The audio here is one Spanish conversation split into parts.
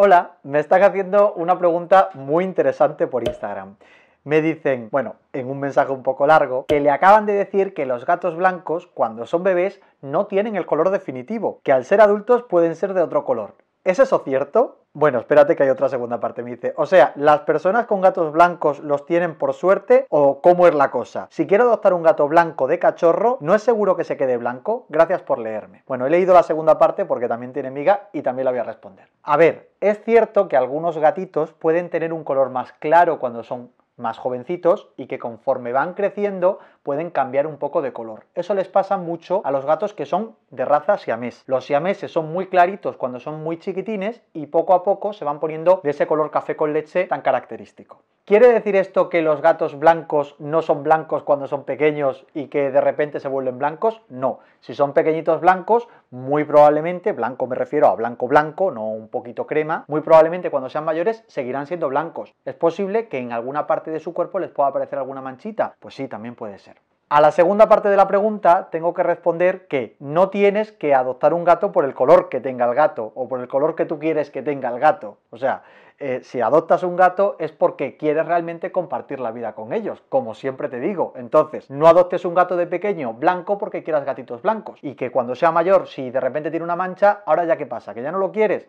Hola, me están haciendo una pregunta muy interesante por Instagram. Me dicen, bueno, en un mensaje un poco largo, que le acaban de decir que los gatos blancos, cuando son bebés, no tienen el color definitivo, que al ser adultos pueden ser de otro color. ¿Es eso cierto? Bueno, espérate que hay otra segunda parte, me dice. O sea, ¿las personas con gatos blancos los tienen por suerte o cómo es la cosa? Si quiero adoptar un gato blanco de cachorro, ¿no es seguro que se quede blanco? Gracias por leerme. Bueno, he leído la segunda parte porque también tiene miga y también la voy a responder. A ver, es cierto que algunos gatitos pueden tener un color más claro cuando son más jovencitos y que conforme van creciendo pueden cambiar un poco de color. Eso les pasa mucho a los gatos que son de raza siamés. Los siameses son muy claritos cuando son muy chiquitines y poco a poco se van poniendo de ese color café con leche tan característico. ¿Quiere decir esto que los gatos blancos no son blancos cuando son pequeños y que de repente se vuelven blancos? No. Si son pequeñitos blancos, muy probablemente, blanco me refiero a blanco blanco, no un poquito crema, muy probablemente cuando sean mayores seguirán siendo blancos. Es posible que en alguna parte de su cuerpo les pueda aparecer alguna manchita. Pues sí, también puede ser. A la segunda parte de la pregunta tengo que responder que no tienes que adoptar un gato por el color que tenga el gato o por el color que tú quieres que tenga el gato. O sea, eh, si adoptas un gato es porque quieres realmente compartir la vida con ellos, como siempre te digo. Entonces, no adoptes un gato de pequeño blanco porque quieras gatitos blancos y que cuando sea mayor, si de repente tiene una mancha, ahora ya qué pasa, que ya no lo quieres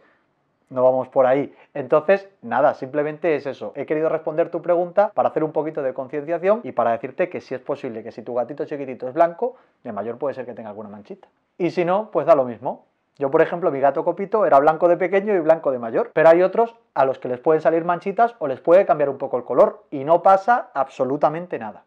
no vamos por ahí. Entonces, nada, simplemente es eso. He querido responder tu pregunta para hacer un poquito de concienciación y para decirte que si es posible que si tu gatito chiquitito es blanco, de mayor puede ser que tenga alguna manchita. Y si no, pues da lo mismo. Yo, por ejemplo, mi gato Copito era blanco de pequeño y blanco de mayor, pero hay otros a los que les pueden salir manchitas o les puede cambiar un poco el color y no pasa absolutamente nada.